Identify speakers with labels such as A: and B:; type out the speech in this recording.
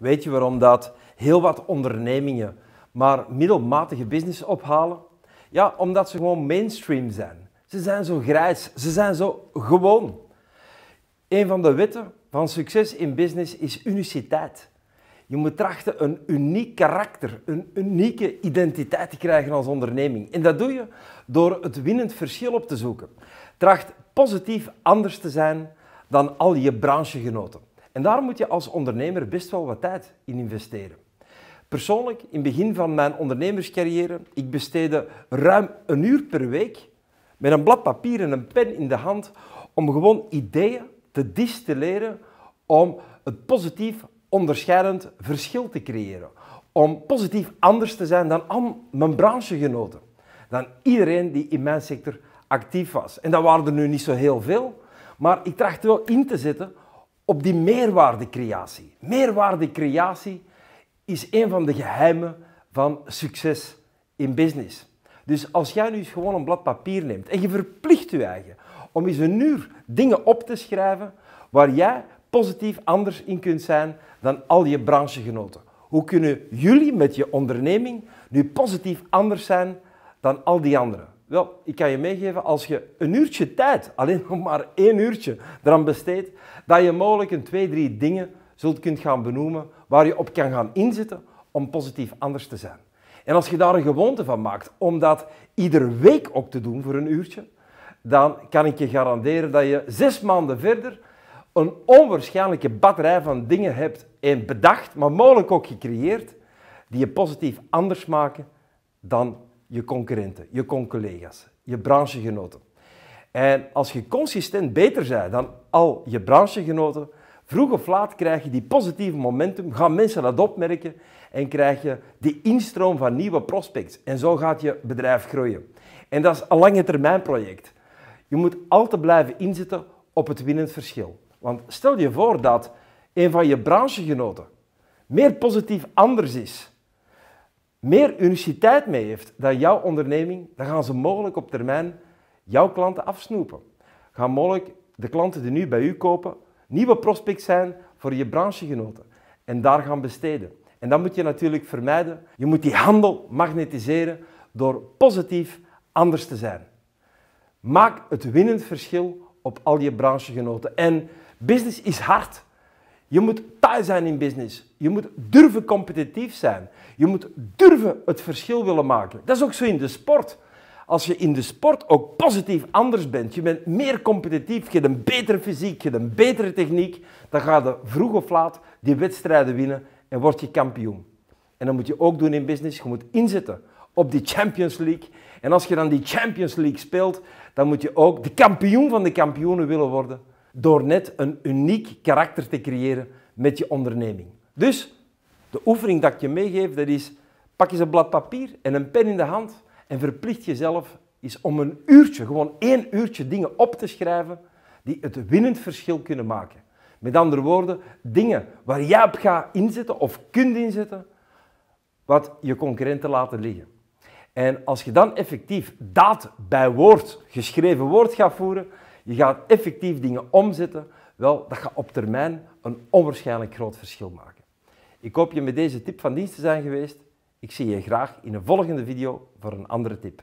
A: Weet je waarom dat heel wat ondernemingen maar middelmatige business ophalen? Ja, omdat ze gewoon mainstream zijn. Ze zijn zo grijs, ze zijn zo gewoon. Een van de wetten van succes in business is uniciteit. Je moet trachten een uniek karakter, een unieke identiteit te krijgen als onderneming. En dat doe je door het winnend verschil op te zoeken. Tracht positief anders te zijn dan al je branchegenoten. En daar moet je als ondernemer best wel wat tijd in investeren. Persoonlijk, in het begin van mijn ondernemerscarrière, ik besteedde ruim een uur per week met een blad papier en een pen in de hand om gewoon ideeën te distilleren om het positief onderscheidend verschil te creëren. Om positief anders te zijn dan al mijn branchegenoten. Dan iedereen die in mijn sector actief was. En dat waren er nu niet zo heel veel, maar ik tracht wel in te zetten op die meerwaardecreatie. Meerwaardecreatie is een van de geheimen van succes in business. Dus als jij nu eens gewoon een blad papier neemt en je verplicht je eigen om eens een uur dingen op te schrijven waar jij positief anders in kunt zijn dan al je branchegenoten. Hoe kunnen jullie met je onderneming nu positief anders zijn dan al die anderen? Wel, ik kan je meegeven, als je een uurtje tijd, alleen nog maar één uurtje, eraan besteedt, dat je mogelijk een twee, drie dingen zult kunt gaan benoemen waar je op kan gaan inzetten om positief anders te zijn. En als je daar een gewoonte van maakt om dat iedere week ook te doen voor een uurtje, dan kan ik je garanderen dat je zes maanden verder een onwaarschijnlijke batterij van dingen hebt in bedacht, maar mogelijk ook gecreëerd, die je positief anders maken dan je concurrenten, je collega's, je branchegenoten. En als je consistent beter bent dan al je branchegenoten, vroeg of laat krijg je die positieve momentum, gaan mensen dat opmerken en krijg je die instroom van nieuwe prospects. En zo gaat je bedrijf groeien. En dat is een lange termijn project. Je moet altijd blijven inzetten op het winnend verschil. Want stel je voor dat een van je branchegenoten meer positief anders is meer uniciteit mee heeft dan jouw onderneming, dan gaan ze mogelijk op termijn jouw klanten afsnoepen. Gaan mogelijk de klanten die nu bij u kopen nieuwe prospects zijn voor je branchegenoten en daar gaan besteden. En dat moet je natuurlijk vermijden. Je moet die handel magnetiseren door positief anders te zijn. Maak het winnend verschil op al je branchegenoten. En business is hard. Je moet taai zijn in business. Je moet durven competitief zijn. Je moet durven het verschil willen maken. Dat is ook zo in de sport. Als je in de sport ook positief anders bent, je bent meer competitief, je hebt een betere fysiek, je hebt een betere techniek, dan ga je vroeg of laat die wedstrijden winnen en word je kampioen. En dat moet je ook doen in business. Je moet inzetten op die Champions League. En als je dan die Champions League speelt, dan moet je ook de kampioen van de kampioenen willen worden door net een uniek karakter te creëren met je onderneming. Dus de oefening dat ik je meegeef, dat is pak eens een blad papier en een pen in de hand en verplicht jezelf eens om een uurtje, gewoon één uurtje dingen op te schrijven die het winnend verschil kunnen maken. Met andere woorden, dingen waar jij op gaat inzetten of kunt inzetten, wat je concurrenten laten liggen. En als je dan effectief daad bij woord, geschreven woord gaat voeren, je gaat effectief dingen omzetten, wel, dat gaat op termijn een onwaarschijnlijk groot verschil maken. Ik hoop je met deze tip van dienst te zijn geweest. Ik zie je graag in een volgende video voor een andere tip.